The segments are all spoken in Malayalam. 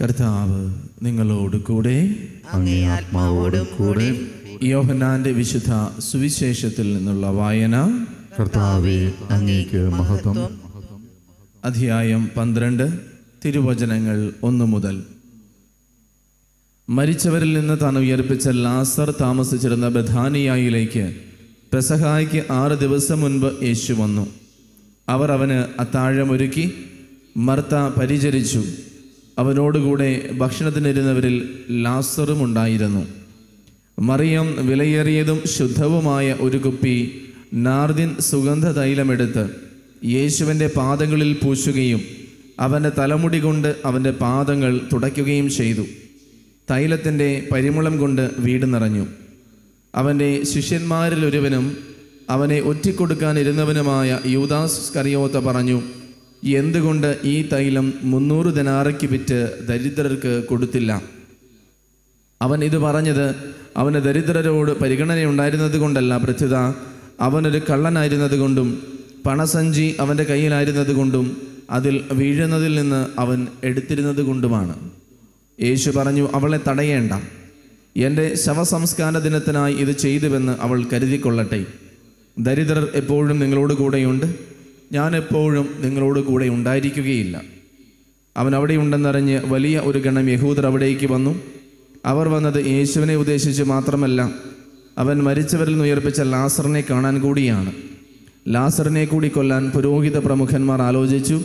കർത്താവ് നിങ്ങളോട് കൂടെ കൂടെ യോഹനാന്റെ വിശുദ്ധ സുവിശേഷത്തിൽ നിന്നുള്ള വായന അങ്ങേക്ക് മഹത്വം അധ്യായം പന്ത്രണ്ട് തിരുവചനങ്ങൾ ഒന്നു മുതൽ മരിച്ചവരിൽ നിന്ന് താൻ ഉയർപ്പിച്ച ലാസർ താമസിച്ചിരുന്ന ബഥാനിയായിലേക്ക് പ്രസഹായിക്ക് ആറ് ദിവസം മുൻപ് യേശു വന്നു അവർ അവന് അത്താഴമൊരുക്കി മർത്ത പരിചരിച്ചു അവനോടുകൂടെ ഭക്ഷണത്തിനിരുന്നവരിൽ ലാസറും ഉണ്ടായിരുന്നു മറിയം വിലയേറിയതും ശുദ്ധവുമായ ഒരു കുപ്പി നാർദിൻ സുഗന്ധ തൈലമെടുത്ത് യേശുവിൻ്റെ പാദങ്ങളിൽ പൂശുകയും അവൻ്റെ തലമുടി കൊണ്ട് അവൻ്റെ പാദങ്ങൾ തുടയ്ക്കുകയും ചെയ്തു തൈലത്തിൻ്റെ പരിമളം കൊണ്ട് വീട് നിറഞ്ഞു അവൻ്റെ ശിഷ്യന്മാരിൽ ഒരുവനും അവനെ ഒറ്റിക്കൊടുക്കാനിരുന്നവനുമായ യൂദാസ് കറിയോത്ത പറഞ്ഞു എന്തുകൊണ്ട് ഈ തൈലം മുന്നൂറ് ദിനാറയ്ക്ക് വിറ്റ് ദരിദ്രർക്ക് കൊടുത്തില്ല അവൻ ഇത് പറഞ്ഞത് അവന് ദരിദ്രരോട് പരിഗണനയുണ്ടായിരുന്നത് കൊണ്ടല്ല പ്രത്യുത അവനൊരു കള്ളനായിരുന്നത് കൊണ്ടും പണസഞ്ചി അവൻ്റെ കയ്യിലായിരുന്നത് കൊണ്ടും അതിൽ വീഴുന്നതിൽ നിന്ന് അവൻ എടുത്തിരുന്നത് കൊണ്ടുമാണ് യേശു പറഞ്ഞു അവളെ തടയേണ്ട എൻ്റെ ശവസംസ്കാര ദിനത്തിനായി ഇത് ചെയ്തുവെന്ന് അവൾ കരുതിക്കൊള്ളട്ടെ ദരിദ്രർ എപ്പോഴും നിങ്ങളോട് കൂടെയുണ്ട് ഞാൻ എപ്പോഴും നിങ്ങളോട് കൂടെ ഉണ്ടായിരിക്കുകയില്ല അവൻ അവിടെ ഉണ്ടെന്നറിഞ്ഞ് വലിയ ഒരു ഗണം യഹൂദർ അവിടേക്ക് വന്നു അവർ വന്നത് യേശുവിനെ ഉദ്ദേശിച്ച് മാത്രമല്ല അവൻ മരിച്ചവരിൽ നിന്ന് ഉയർപ്പിച്ച ലാസറിനെ കാണാൻ കൂടിയാണ് ലാസറിനെ കൂടി കൊല്ലാൻ പുരോഹിത പ്രമുഖന്മാർ ആലോചിച്ചു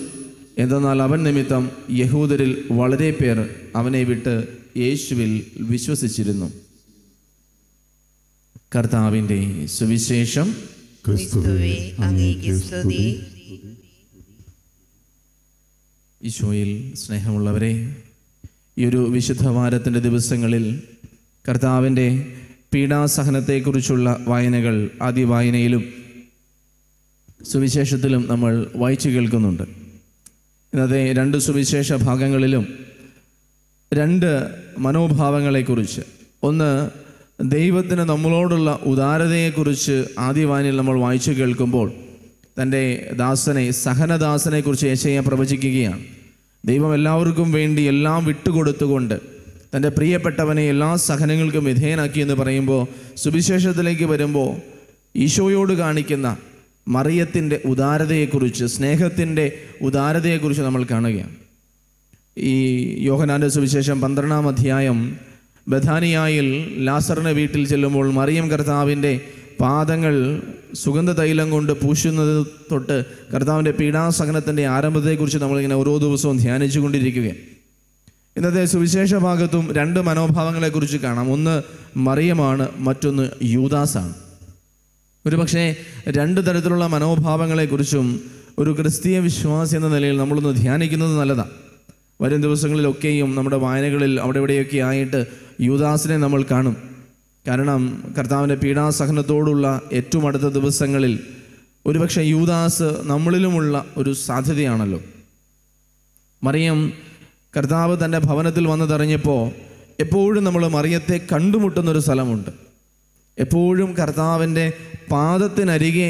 എന്തെന്നാൽ അവൻ നിമിത്തം യഹൂദരിൽ വളരെ പേർ അവനെ വിട്ട് യേശുവിൽ വിശ്വസിച്ചിരുന്നു കർത്താവിൻ്റെ സുവിശേഷം ക്രിസ്തുവേ അങ്ങേക്ക് സ്തുതി ഈശോയിൽ സ്നേഹമുള്ളവരെ ഈ ഒരു വിശുദ്ധ വാരത്തിൻ്റെ ദിവസങ്ങളിൽ കർത്താവിൻ്റെ പീഡാസഹനത്തെക്കുറിച്ചുള്ള വായനകൾ ആദ്യ വായനയിലും സുവിശേഷത്തിലും നമ്മൾ വായിച്ചു കേൾക്കുന്നുണ്ട് ഇന്നത്തെ രണ്ട് സുവിശേഷ ഭാഗങ്ങളിലും രണ്ട് മനോഭാവങ്ങളെക്കുറിച്ച് ഒന്ന് ദൈവത്തിന് നമ്മളോടുള്ള ഉദാരതയെക്കുറിച്ച് വായനയിൽ നമ്മൾ വായിച്ചു കേൾക്കുമ്പോൾ തൻ്റെ ദാസനെ സഹനദാസനെക്കുറിച്ച് യേശയ്യ പ്രവചിക്കുകയാണ് ദൈവം എല്ലാവർക്കും വേണ്ടി എല്ലാം വിട്ടുകൊടുത്തുകൊണ്ട് തൻ്റെ പ്രിയപ്പെട്ടവനെ എല്ലാ സഹനങ്ങൾക്കും വിധേയനാക്കി എന്ന് പറയുമ്പോൾ സുവിശേഷത്തിലേക്ക് വരുമ്പോൾ ഈശോയോട് കാണിക്കുന്ന മറിയത്തിൻ്റെ ഉദാരതയെക്കുറിച്ച് സ്നേഹത്തിൻ്റെ ഉദാരതയെക്കുറിച്ച് നമ്മൾ കാണുകയാണ് ഈ യോഹനാൻ്റെ സുവിശേഷം പന്ത്രണ്ടാം അധ്യായം ബഥാനിയായിൽ ലാസറിൻ്റെ വീട്ടിൽ ചെല്ലുമ്പോൾ മറിയം കർത്താവിൻ്റെ പാദങ്ങൾ സുഗന്ധ തൈലം കൊണ്ട് പൂശുന്നത് തൊട്ട് കർത്താവിൻ്റെ പീഡാസഹനത്തിൻ്റെ ആരംഭത്തെക്കുറിച്ച് നമ്മളിങ്ങനെ ഓരോ ദിവസവും ധ്യാനിച്ചു കൊണ്ടിരിക്കുക ഇന്നത്തെ സുവിശേഷ ഭാഗത്തും രണ്ട് മനോഭാവങ്ങളെക്കുറിച്ച് കാണാം ഒന്ന് മറിയമാണ് മറ്റൊന്ന് യൂദാസാണ് ഒരു പക്ഷേ രണ്ട് തരത്തിലുള്ള മനോഭാവങ്ങളെക്കുറിച്ചും ഒരു ക്രിസ്തീയ വിശ്വാസി എന്ന നിലയിൽ നമ്മളൊന്ന് ധ്യാനിക്കുന്നത് നല്ലതാണ് വരും ദിവസങ്ങളിലൊക്കെയും നമ്മുടെ വായനകളിൽ അവിടെ ഇവിടെയൊക്കെ ആയിട്ട് യൂദാസിനെ നമ്മൾ കാണും കാരണം കർത്താവിൻ്റെ പീഡാസഹനത്തോടുള്ള ഏറ്റവും അടുത്ത ദിവസങ്ങളിൽ ഒരുപക്ഷെ യൂദാസ് നമ്മളിലുമുള്ള ഒരു സാധ്യതയാണല്ലോ മറിയം കർത്താവ് തൻ്റെ ഭവനത്തിൽ വന്നതറിഞ്ഞപ്പോൾ എപ്പോഴും നമ്മൾ മറിയത്തെ കണ്ടുമുട്ടുന്നൊരു സ്ഥലമുണ്ട് എപ്പോഴും കർത്താവിൻ്റെ പാദത്തിനരികെ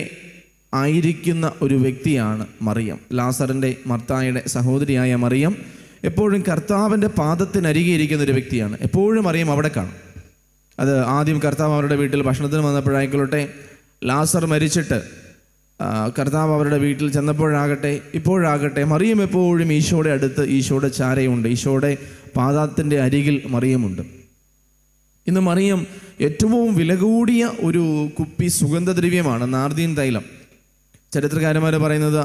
ആയിരിക്കുന്ന ഒരു വ്യക്തിയാണ് മറിയം ലാസറിൻ്റെ മർത്തായുടെ സഹോദരിയായ മറിയം എപ്പോഴും കർത്താവിൻ്റെ പാദത്തിനരികെ ഇരിക്കുന്ന ഒരു വ്യക്തിയാണ് എപ്പോഴും മറിയം അവിടെ കാണും അത് ആദ്യം കർത്താവ് അവരുടെ വീട്ടിൽ ഭക്ഷണത്തിന് വന്നപ്പോഴായിക്കൊള്ളട്ടെ ലാസർ മരിച്ചിട്ട് കർത്താവ് അവരുടെ വീട്ടിൽ ചെന്നപ്പോഴാകട്ടെ ഇപ്പോഴാകട്ടെ മറിയം എപ്പോഴും ഈശോയുടെ അടുത്ത് ഈശോയുടെ ചാരയുണ്ട് ഈശോയുടെ പാദത്തിൻ്റെ അരികിൽ മറിയമുണ്ട് ഇന്ന് മറിയം ഏറ്റവും വില കൂടിയ ഒരു കുപ്പി സുഗന്ധദ്രവ്യമാണ് നാർദീൻ തൈലം ചരിത്രകാരന്മാർ പറയുന്നത്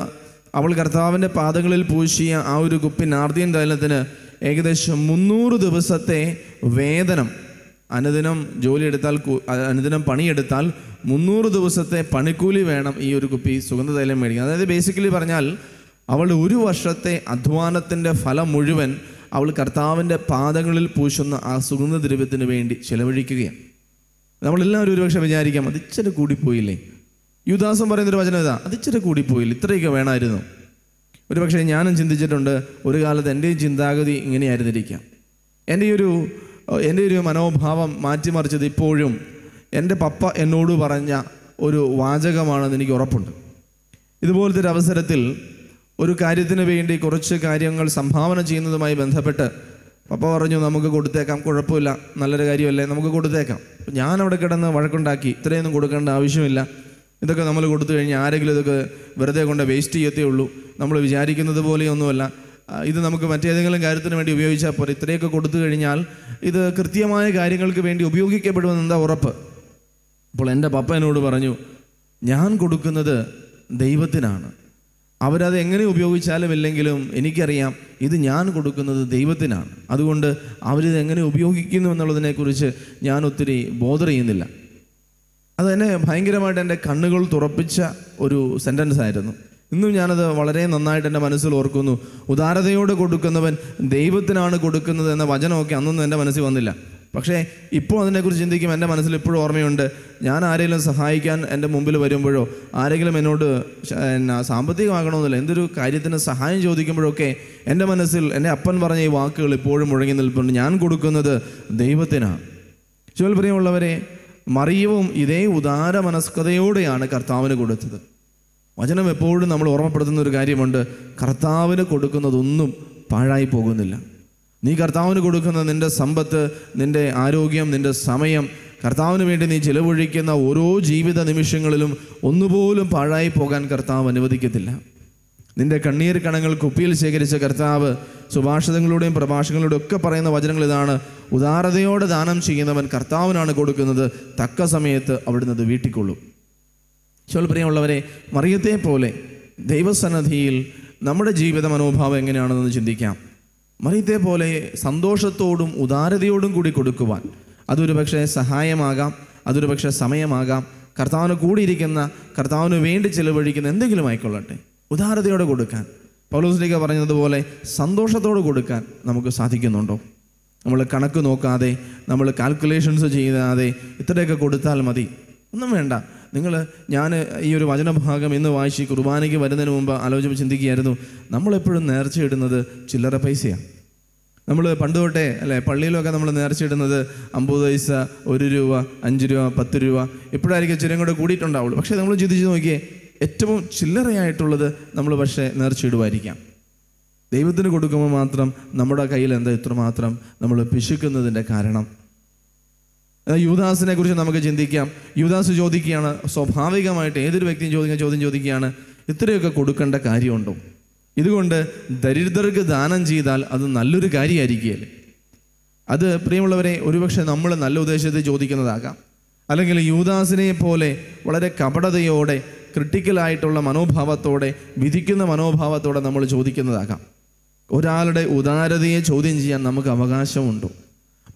അവൾ കർത്താവിൻ്റെ പാദങ്ങളിൽ പൂശിയ ആ ഒരു കുപ്പി നാർദീൻ തൈലത്തിന് ഏകദേശം മുന്നൂറ് ദിവസത്തെ വേതനം അനുദിനം ജോലിയെടുത്താൽ അനുദിനം പണിയെടുത്താൽ മുന്നൂറ് ദിവസത്തെ പണിക്കൂലി വേണം ഈ ഒരു കുപ്പി സുഗന്ധതൈലം മേടിക്കാൻ അതായത് ബേസിക്കലി പറഞ്ഞാൽ അവൾ ഒരു വർഷത്തെ അധ്വാനത്തിൻ്റെ ഫലം മുഴുവൻ അവൾ കർത്താവിൻ്റെ പാദങ്ങളിൽ പൂശുന്ന ആ സുഗന്ധദ്രവ്യത്തിന് വേണ്ടി ചെലവഴിക്കുകയാണ് നമ്മളെല്ലാവരും ഒരുപക്ഷെ വിചാരിക്കാം അതിച്ചിരി കൂടിപ്പോയില്ലേ യുദാസം പറയുന്നൊരു വചനം ഇതാ അതിച്ചിരി കൂടിപ്പോയില്ല ഇത്രയൊക്കെ വേണമായിരുന്നു പക്ഷേ ഞാനും ചിന്തിച്ചിട്ടുണ്ട് ഒരു കാലത്ത് എൻ്റെയും ചിന്താഗതി ഇങ്ങനെയായിരുന്നിരിക്കാം എൻ്റെ ഈ ഒരു എൻ്റെ ഒരു മനോഭാവം മാറ്റിമറിച്ചത് ഇപ്പോഴും എൻ്റെ പപ്പ എന്നോട് പറഞ്ഞ ഒരു വാചകമാണെന്ന് എനിക്ക് ഉറപ്പുണ്ട് ഇതുപോലത്തെ ഒരു അവസരത്തിൽ ഒരു കാര്യത്തിന് വേണ്ടി കുറച്ച് കാര്യങ്ങൾ സംഭാവന ചെയ്യുന്നതുമായി ബന്ധപ്പെട്ട് പപ്പ പറഞ്ഞു നമുക്ക് കൊടുത്തേക്കാം കുഴപ്പമില്ല നല്ലൊരു കാര്യമല്ലേ നമുക്ക് കൊടുത്തേക്കാം ഞാൻ അവിടെ കിടന്ന് വഴക്കുണ്ടാക്കി ഇത്രയൊന്നും കൊടുക്കേണ്ട ആവശ്യമില്ല ഇതൊക്കെ നമ്മൾ കൊടുത്തു കഴിഞ്ഞാൽ ആരെങ്കിലും ഇതൊക്കെ വെറുതെ കൊണ്ട് വേസ്റ്റ് ചെയ്യത്തേ ഉള്ളൂ നമ്മൾ വിചാരിക്കുന്നത് പോലെയൊന്നുമല്ല ഇത് നമുക്ക് മറ്റേതെങ്കിലും കാര്യത്തിന് വേണ്ടി ഉപയോഗിച്ചാൽ പോലെ ഇത്രയൊക്കെ കൊടുത്തു കഴിഞ്ഞാൽ ഇത് കൃത്യമായ കാര്യങ്ങൾക്ക് വേണ്ടി ഉപയോഗിക്കപ്പെടുമെന്ന് എന്താ ഉറപ്പ് അപ്പോൾ എൻ്റെ പപ്പ എന്നോട് പറഞ്ഞു ഞാൻ കൊടുക്കുന്നത് ദൈവത്തിനാണ് അവരത് എങ്ങനെ ഉപയോഗിച്ചാലും ഇല്ലെങ്കിലും എനിക്കറിയാം ഇത് ഞാൻ കൊടുക്കുന്നത് ദൈവത്തിനാണ് അതുകൊണ്ട് അവരിത് എങ്ങനെ ഉപയോഗിക്കുന്നു എന്നുള്ളതിനെക്കുറിച്ച് ഞാൻ ഒത്തിരി ബോധർ ചെയ്യുന്നില്ല അതെന്നെ ഭയങ്കരമായിട്ട് എൻ്റെ കണ്ണുകൾ തുറപ്പിച്ച ഒരു സെൻറ്റൻസ് ആയിരുന്നു ഇന്നും ഞാനത് വളരെ നന്നായിട്ട് എൻ്റെ മനസ്സിൽ ഓർക്കുന്നു ഉദാരതയോട് കൊടുക്കുന്നവൻ ദൈവത്തിനാണ് കൊടുക്കുന്നത് എന്ന വചനമൊക്കെ അന്നൊന്നും എൻ്റെ മനസ്സിൽ വന്നില്ല പക്ഷേ ഇപ്പോൾ അതിനെക്കുറിച്ച് ചിന്തിക്കും എൻ്റെ മനസ്സിൽ ഇപ്പോഴും ഓർമ്മയുണ്ട് ഞാൻ ആരെങ്കിലും സഹായിക്കാൻ എൻ്റെ മുമ്പിൽ വരുമ്പോഴോ ആരെങ്കിലും എന്നോട് എന്നാ സാമ്പത്തികമാകണമെന്നില്ല എന്തൊരു കാര്യത്തിന് സഹായം ചോദിക്കുമ്പോഴൊക്കെ എൻ്റെ മനസ്സിൽ എൻ്റെ അപ്പൻ പറഞ്ഞ ഈ വാക്കുകൾ ഇപ്പോഴും മുഴങ്ങി നിൽപ്പുണ്ട് ഞാൻ കൊടുക്കുന്നത് ദൈവത്തിനാണ് ചുവൽ പ്രിയമുള്ളവരെ മറിയവും ഇതേ ഉദാര മനസ്കതയോടെയാണ് കർത്താവിന് കൊടുത്തത് വചനം എപ്പോഴും നമ്മൾ ഓർമ്മപ്പെടുത്തുന്ന ഒരു കാര്യമുണ്ട് കർത്താവിന് കൊടുക്കുന്നതൊന്നും പാഴായി പോകുന്നില്ല നീ കർത്താവിന് കൊടുക്കുന്ന നിൻ്റെ സമ്പത്ത് നിൻ്റെ ആരോഗ്യം നിൻ്റെ സമയം കർത്താവിന് വേണ്ടി നീ ചിലവഴിക്കുന്ന ഓരോ ജീവിത നിമിഷങ്ങളിലും ഒന്നുപോലും പാഴായി പോകാൻ കർത്താവ് അനുവദിക്കത്തില്ല നിന്റെ കണ്ണീർ കണങ്ങൾ കുപ്പിയിൽ ശേഖരിച്ച കർത്താവ് സുഭാഷിതങ്ങളുടെയും പ്രഭാഷണങ്ങളുടെയും ഒക്കെ പറയുന്ന വചനങ്ങൾ ഇതാണ് ഉദാരതയോടെ ദാനം ചെയ്യുന്നവൻ കർത്താവിനാണ് കൊടുക്കുന്നത് തക്ക സമയത്ത് അവിടുന്ന് അത് വീട്ടിക്കൊള്ളും ചോൽപ്രിയമുള്ളവരെ മറിയത്തെ പോലെ ദൈവസന്നദ്ധിയിൽ നമ്മുടെ ജീവിത മനോഭാവം എങ്ങനെയാണെന്ന് ചിന്തിക്കാം മറിയത്തെ പോലെ സന്തോഷത്തോടും ഉദാരതയോടും കൂടി കൊടുക്കുവാൻ അതൊരു പക്ഷേ സഹായമാകാം അതൊരു പക്ഷേ സമയമാകാം കർത്താവിന് കൂടിയിരിക്കുന്ന കർത്താവിന് വേണ്ടി ചിലവഴിക്കുന്ന എന്തെങ്കിലും ആയിക്കൊള്ളട്ടെ ഉദാരതയോടെ കൊടുക്കാൻ പൗലോസ്ലിക പറഞ്ഞതുപോലെ സന്തോഷത്തോടെ കൊടുക്കാൻ നമുക്ക് സാധിക്കുന്നുണ്ടോ നമ്മൾ കണക്ക് നോക്കാതെ നമ്മൾ കാൽക്കുലേഷൻസ് ചെയ്യാതെ ഇത്രയൊക്കെ കൊടുത്താൽ മതി ഒന്നും വേണ്ട നിങ്ങൾ ഞാൻ ഈ ഒരു വചനഭാഗം ഇന്ന് വായിച്ച് കുർബാനയ്ക്ക് വരുന്നതിന് മുമ്പ് ആലോചന ചിന്തിക്കുകയായിരുന്നു നമ്മളെപ്പോഴും നേർച്ചയിടുന്നത് ചില്ലറ പൈസയാണ് നമ്മൾ പണ്ട് തൊട്ടേ അല്ലേ പള്ളിയിലൊക്കെ നമ്മൾ നേർച്ചയിടുന്നത് അമ്പത് പൈസ ഒരു രൂപ അഞ്ച് രൂപ പത്ത് രൂപ ഇപ്പോഴായിരിക്കും ചിരം കൂടെ കൂടിയിട്ടുണ്ടാവുള്ളൂ പക്ഷേ നമ്മൾ ചിന്തിച്ച് നോക്കിയേ ഏറ്റവും ചില്ലറയായിട്ടുള്ളത് നമ്മൾ പക്ഷേ നേർച്ചയിടുമായിരിക്കാം ദൈവത്തിന് കൊടുക്കുമ്പോൾ മാത്രം നമ്മുടെ കയ്യിൽ എന്താ ഇത്രമാത്രം നമ്മൾ പിശുക്കുന്നതിൻ്റെ കാരണം യുവദാസിനെ കുറിച്ച് നമുക്ക് ചിന്തിക്കാം യുവദാസ് ചോദിക്കുകയാണ് സ്വാഭാവികമായിട്ട് ഏതൊരു വ്യക്തിയും ചോദിക്കുന്ന ചോദ്യം ചോദിക്കുകയാണ് ഇത്രയൊക്കെ കൊടുക്കേണ്ട കാര്യമുണ്ടോ ഇതുകൊണ്ട് ദരിദ്രർക്ക് ദാനം ചെയ്താൽ അത് നല്ലൊരു കാര്യമായിരിക്കുകയല്ലേ അത് പ്രിയമുള്ളവരെ ഒരുപക്ഷെ നമ്മൾ നല്ല ഉദ്ദേശത്തിൽ ചോദിക്കുന്നതാകാം അല്ലെങ്കിൽ യൂദാസിനെ പോലെ വളരെ കപടതയോടെ ക്രിട്ടിക്കലായിട്ടുള്ള മനോഭാവത്തോടെ വിധിക്കുന്ന മനോഭാവത്തോടെ നമ്മൾ ചോദിക്കുന്നതാകാം ഒരാളുടെ ഉദാരതയെ ചോദ്യം ചെയ്യാൻ നമുക്ക് അവകാശമുണ്ടോ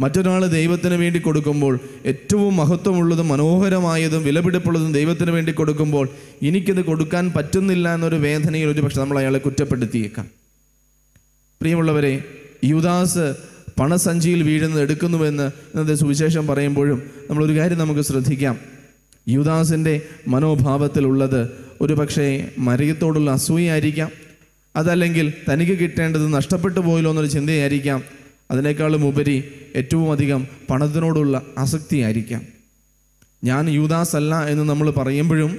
മറ്റൊരാൾ ദൈവത്തിന് വേണ്ടി കൊടുക്കുമ്പോൾ ഏറ്റവും മഹത്വമുള്ളതും മനോഹരമായതും വിലപിടിപ്പുള്ളതും ദൈവത്തിന് വേണ്ടി കൊടുക്കുമ്പോൾ എനിക്കത് കൊടുക്കാൻ പറ്റുന്നില്ല എന്നൊരു വേദനയിൽ ഒരു പക്ഷെ നമ്മൾ അയാളെ കുറ്റപ്പെടുത്തിയേക്കാം പ്രിയമുള്ളവരെ യുദാസ് പണസഞ്ചിയിൽ വീഴുന്നത് എടുക്കുന്നുവെന്ന് ഇന്നത്തെ സുവിശേഷം പറയുമ്പോഴും നമ്മളൊരു കാര്യം നമുക്ക് ശ്രദ്ധിക്കാം യുദാസിൻ്റെ മനോഭാവത്തിലുള്ളത് ഒരു പക്ഷേ മരയത്തോടുള്ള അസൂയായിരിക്കാം അതല്ലെങ്കിൽ തനിക്ക് കിട്ടേണ്ടത് നഷ്ടപ്പെട്ടു പോയല്ലോ എന്നൊരു ചിന്തയായിരിക്കാം അതിനേക്കാളും ഉപരി ഏറ്റവും അധികം പണത്തിനോടുള്ള ആസക്തിയായിരിക്കാം ഞാൻ യൂദാസ് അല്ല എന്ന് നമ്മൾ പറയുമ്പോഴും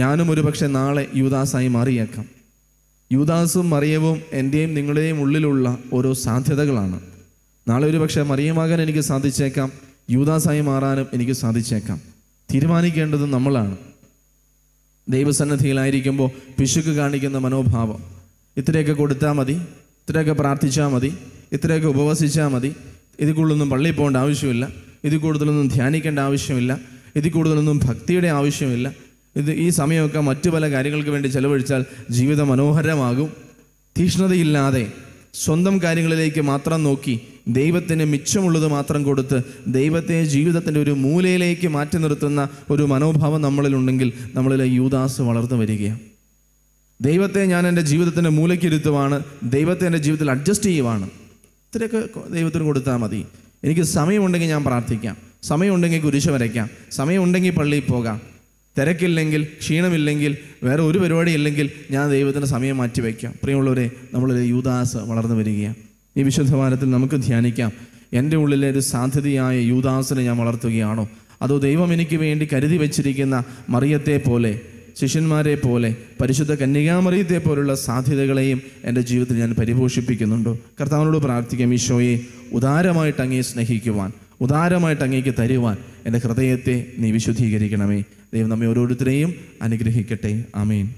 ഞാനും ഒരു പക്ഷേ നാളെ യൂദാസായി മാറിയേക്കാം യൂദാസും മറിയവും എൻ്റെയും നിങ്ങളുടെയും ഉള്ളിലുള്ള ഓരോ സാധ്യതകളാണ് നാളെ ഒരു പക്ഷേ മറിയമാകാൻ എനിക്ക് സാധിച്ചേക്കാം യൂദാസായി മാറാനും എനിക്ക് സാധിച്ചേക്കാം തീരുമാനിക്കേണ്ടത് നമ്മളാണ് ദൈവസന്നദ്ധിയിലായിരിക്കുമ്പോൾ പിശുക്ക് കാണിക്കുന്ന മനോഭാവം ഇത്രയൊക്കെ കൊടുത്താൽ മതി ഇത്രയൊക്കെ പ്രാർത്ഥിച്ചാൽ മതി ഇത്രയൊക്കെ ഉപവസിച്ചാൽ മതി ഇത് കൂടുതലൊന്നും പള്ളിയിൽ പോകേണ്ട ആവശ്യമില്ല ഇത് കൂടുതലൊന്നും ധ്യാനിക്കേണ്ട ആവശ്യമില്ല ഇത് കൂടുതലൊന്നും ഭക്തിയുടെ ആവശ്യമില്ല ഇത് ഈ സമയമൊക്കെ മറ്റു പല കാര്യങ്ങൾക്ക് വേണ്ടി ചെലവഴിച്ചാൽ ജീവിതം മനോഹരമാകും തീഷ്ണതയില്ലാതെ സ്വന്തം കാര്യങ്ങളിലേക്ക് മാത്രം നോക്കി ദൈവത്തിന് മിച്ചമുള്ളത് മാത്രം കൊടുത്ത് ദൈവത്തെ ജീവിതത്തിൻ്റെ ഒരു മൂലയിലേക്ക് മാറ്റി നിർത്തുന്ന ഒരു മനോഭാവം നമ്മളിലുണ്ടെങ്കിൽ നമ്മളിലെ യൂദാസ് വളർന്നു വരികയാണ് ദൈവത്തെ ഞാൻ എൻ്റെ ജീവിതത്തിൻ്റെ മൂലയ്ക്കിരുത്തുവാണ് ദൈവത്തെ എൻ്റെ ജീവിതത്തിൽ അഡ്ജസ്റ്റ് ചെയ്യുവാണ് ഇത്രയൊക്കെ ദൈവത്തിന് കൊടുത്താൽ മതി എനിക്ക് സമയമുണ്ടെങ്കിൽ ഞാൻ പ്രാർത്ഥിക്കാം സമയമുണ്ടെങ്കിൽ കുരിശ് വരയ്ക്കാം സമയമുണ്ടെങ്കിൽ പള്ളിയിൽ പോകാം തിരക്കില്ലെങ്കിൽ ക്ഷീണമില്ലെങ്കിൽ വേറെ ഒരു പരിപാടി ഇല്ലെങ്കിൽ ഞാൻ ദൈവത്തിൻ്റെ സമയം മാറ്റി വയ്ക്കാം പ്രിയമുള്ളവരെ നമ്മളൊരു യൂദാസ് വളർന്നു വരികയാണ് ഈ വിശുദ്ധവാരത്തിൽ നമുക്ക് ധ്യാനിക്കാം എൻ്റെ ഉള്ളിലെ ഒരു സാധ്യതയായ യൂദാസിനെ ഞാൻ വളർത്തുകയാണോ അതോ ദൈവം എനിക്ക് വേണ്ടി കരുതി വച്ചിരിക്കുന്ന മറിയത്തെ പോലെ ശിഷ്യന്മാരെ പോലെ പരിശുദ്ധ കന്യകാമറിയത്തെ പോലുള്ള സാധ്യതകളെയും എൻ്റെ ജീവിതത്തിൽ ഞാൻ പരിപോഷിപ്പിക്കുന്നുണ്ടോ കർത്താവിനോട് പ്രാർത്ഥിക്കാം ഈശോയെ ഉദാരമായിട്ട് അങ്ങേ സ്നേഹിക്കുവാൻ ഉദാരമായിട്ട് അങ്ങേക്ക് തരുവാൻ എൻ്റെ ഹൃദയത്തെ നീ വിശുദ്ധീകരിക്കണമേ ദൈവം നമ്മെ ഓരോരുത്തരെയും അനുഗ്രഹിക്കട്ടെ അമീൻ